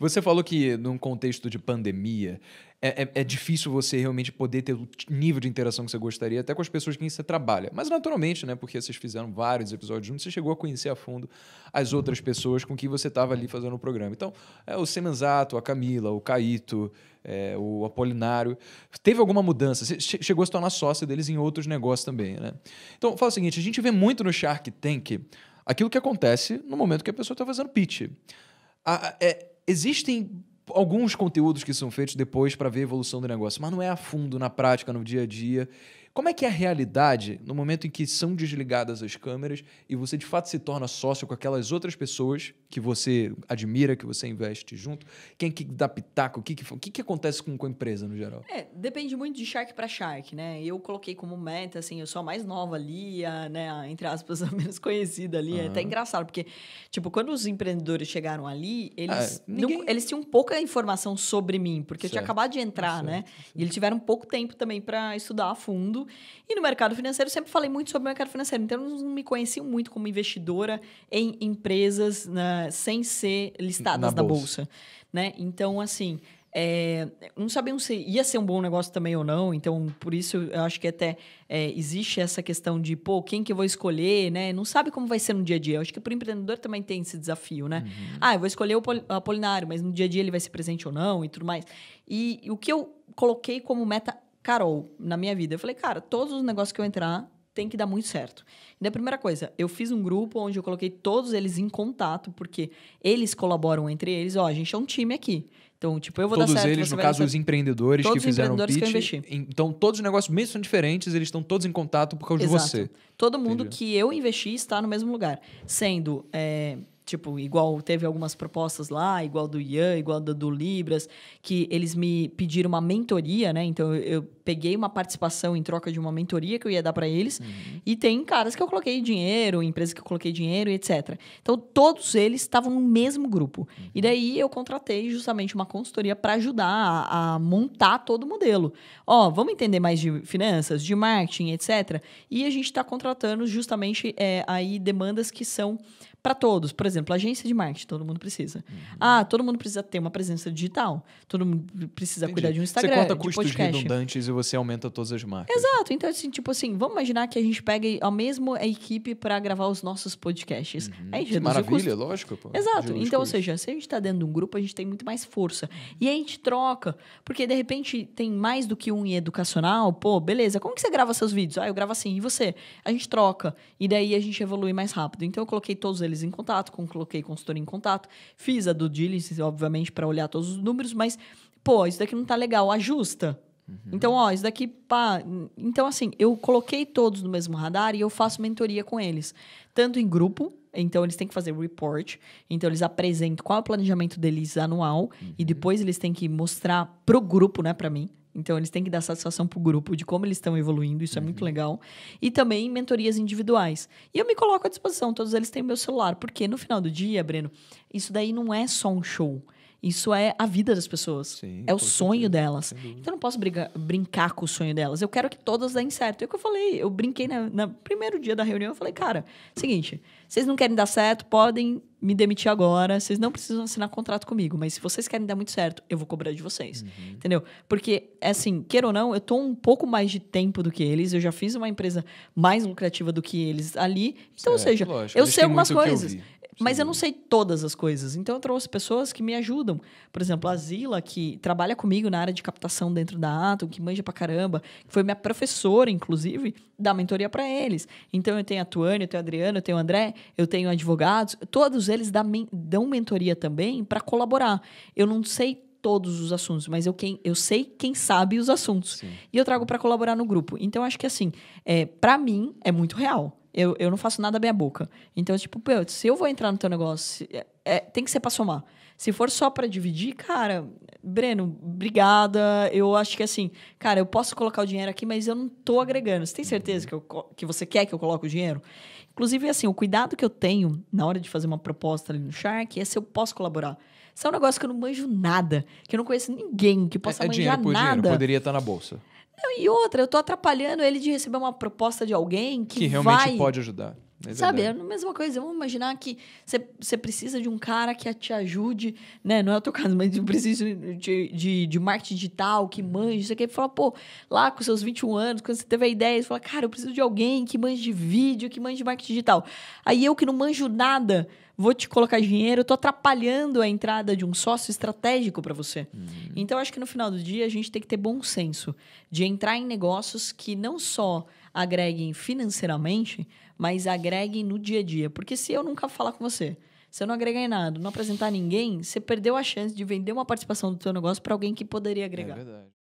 Você falou que num contexto de pandemia é, é, é, difícil você realmente poder ter o nível de interação que você gostaria, até com as pessoas com quem você trabalha. Mas naturalmente, né? Porque vocês fizeram vários episódios juntos, você chegou a conhecer a fundo as outras pessoas com quem você estava ali fazendo o programa. Então, é, o Semenzato, a Camila, o Caíto, é, o Apolinário. Teve alguma mudança? Você chegou a se tornar sócio deles em outros negócios também, né? Então, fala o seguinte: a gente vê muito no Shark Tank aquilo que acontece no momento que a pessoa está fazendo pitch. A, é, Existem alguns conteúdos que são feitos depois para ver a evolução do negócio, mas não é a fundo na prática, no dia a dia. Como é que é a realidade no momento em que são desligadas as câmeras e você de fato se torna sócio com aquelas outras pessoas que você admira, que você investe junto? Quem que dá pitaco? O que, que, o que, que acontece com, com a empresa no geral? É, depende muito de shark para shark, né? Eu coloquei como meta, assim, eu sou a mais nova ali, a, né, a, entre aspas, a menos conhecida ali. Uhum. É até engraçado, porque, tipo, quando os empreendedores chegaram ali, eles, ah, ninguém... não, eles tinham pouca informação sobre mim, porque certo. eu tinha acabado de entrar, certo. né? Certo. E eles tiveram pouco tempo também para estudar a fundo e no mercado financeiro, sempre falei muito sobre o mercado financeiro. Então, não me conheciam muito como investidora em empresas né, sem ser listadas na, na bolsa. bolsa. Né? Então, assim, é, não sabiam se ia ser um bom negócio também ou não, então por isso eu acho que até é, existe essa questão de, pô, quem que eu vou escolher, né? Não sabe como vai ser no dia a dia. Eu acho que para o empreendedor também tem esse desafio, né? Uhum. Ah, eu vou escolher o Apolinário, mas no dia a dia ele vai ser presente ou não e tudo mais. E, e o que eu coloquei como meta Carol na minha vida. Eu falei, cara, todos os negócios que eu entrar tem que dar muito certo. E a primeira coisa, eu fiz um grupo onde eu coloquei todos eles em contato, porque eles colaboram entre eles. Ó, a gente é um time aqui. Então, tipo, eu vou todos dar certo. Todos eles, no caso, os empreendedores todos que fizeram o pitch. Que eu investi. Então, todos os negócios, mesmo são diferentes, eles estão todos em contato por causa Exato. de você. Todo mundo Entendi. que eu investi está no mesmo lugar. Sendo é, Tipo, igual teve algumas propostas lá, igual do Ian, igual do, do Libras, que eles me pediram uma mentoria, né? Então eu, peguei uma participação em troca de uma mentoria que eu ia dar para eles. Uhum. E tem caras que eu coloquei dinheiro, empresas que eu coloquei dinheiro, etc. Então todos eles estavam no mesmo grupo. Uhum. E daí eu contratei justamente uma consultoria para ajudar a, a, montar todo o modelo. Ó, oh, vamos entender mais de finanças, de marketing, etc. E a gente está contratando justamente é, aí demandas que são para todos. Por exemplo, agência de marketing, todo mundo precisa. Uhum. Ah, todo mundo precisa ter uma presença digital. Todo mundo precisa Entendi. cuidar de um Instagram. Você conta custos podcast. redundantes e você aumenta todas as marcas. Exato. Então, assim, tipo assim, vamos imaginar que a gente pega a mesma equipe para gravar os nossos podcasts. Uhum. Aí, que maravilha, lógico. Pô, Exato. Então, ou seja, se a gente está dentro de um grupo, a gente tem muito mais força. E a gente troca, porque de repente tem mais do que um em educacional. Pô, beleza, como que você grava seus vídeos? Ah, eu gravo assim. E você? A gente troca. E daí a gente evolui mais rápido. Então, eu coloquei todos eles eles em contato, coloquei consultoria em contato, fiz a do diligence, obviamente, para olhar todos os números, mas, pô, isso daqui não tá legal, ajusta. Uhum. Então, ó, isso daqui, pá. Então, assim, eu coloquei todos no mesmo radar e eu faço mentoria com eles. Tanto em grupo, então eles têm que fazer report, então eles apresentam qual é o planejamento deles anual uhum. e depois eles têm que mostrar pro grupo, né, para mim. Então, eles têm que dar satisfação para o grupo de como eles estão evoluindo, isso uhum. é muito uhum. legal. E também mentorias individuais. E eu me coloco à disposição, todos eles têm meu celular, porque no final do dia, Breno, isso daí não é só um show. Isso é a vida das pessoas. Sim, é o sonho certeza, delas. Então eu não posso brigar, brincar com o sonho delas. Eu quero que todas dêem certo. É o que eu falei. Eu brinquei no primeiro dia da reunião. Eu falei, cara, seguinte, vocês não querem dar certo, podem me demitir agora. Vocês não precisam assinar contrato comigo. Mas se vocês querem dar muito certo, eu vou cobrar de vocês. Uhum. Entendeu? Porque, é assim, queira ou não, eu tô um pouco mais de tempo do que eles. Eu já fiz uma empresa mais lucrativa do que eles ali. Então, certo, ou seja, lógico, eu sei algumas coisas. Mas eu não sei todas as coisas. Então eu trouxe pessoas que me ajudam. Por exemplo, a Zila, que trabalha comigo na área de captação dentro da Atom, que manja pra caramba, que foi minha professora, inclusive, da mentoria para eles. Então eu tenho a Tuane, eu tenho a Adriana, eu tenho o André, eu tenho advogados. Todos eles dão mentoria também para colaborar. Eu não sei todos os assuntos, mas eu, quem, eu sei quem sabe os assuntos. Sim. E eu trago para colaborar no grupo. Então, acho que assim, é, para mim, é muito real. Eu, eu não faço nada bem à boca. Então, tipo, se eu vou entrar no teu negócio, é, é, tem que ser pra somar. Se for só para dividir, cara, Breno, obrigada. Eu acho que assim, cara, eu posso colocar o dinheiro aqui, mas eu não tô agregando. Você tem certeza que, eu, que você quer que eu coloque o dinheiro? Inclusive, assim, o cuidado que eu tenho na hora de fazer uma proposta ali no Shark é se eu posso colaborar. Isso é um negócio que eu não manjo nada, que eu não conheço ninguém que possa é, é manjar dinheiro por nada. Dinheiro, poderia estar tá na bolsa. Não, e outra, eu tô atrapalhando ele de receber uma proposta de alguém que, que realmente vai... pode ajudar. É Sabe, é a mesma coisa. Vamos imaginar que você precisa de um cara que te ajude, né? Não é o teu caso, mas precisa de, de, de marketing digital, que manje, isso aqui. Fala, pô, lá com seus 21 anos, quando você teve a ideia, você fala, cara, eu preciso de alguém que manje de vídeo, que manje de marketing digital. Aí eu que não manjo nada, vou te colocar dinheiro, eu tô atrapalhando a entrada de um sócio estratégico para você. Uhum. Então, acho que no final do dia a gente tem que ter bom senso de entrar em negócios que não só agreguem financeiramente, mas agreguem no dia a dia. Porque se eu nunca falar com você, se eu não agregar em nada, não apresentar ninguém, você perdeu a chance de vender uma participação do teu negócio para alguém que poderia agregar. É verdade.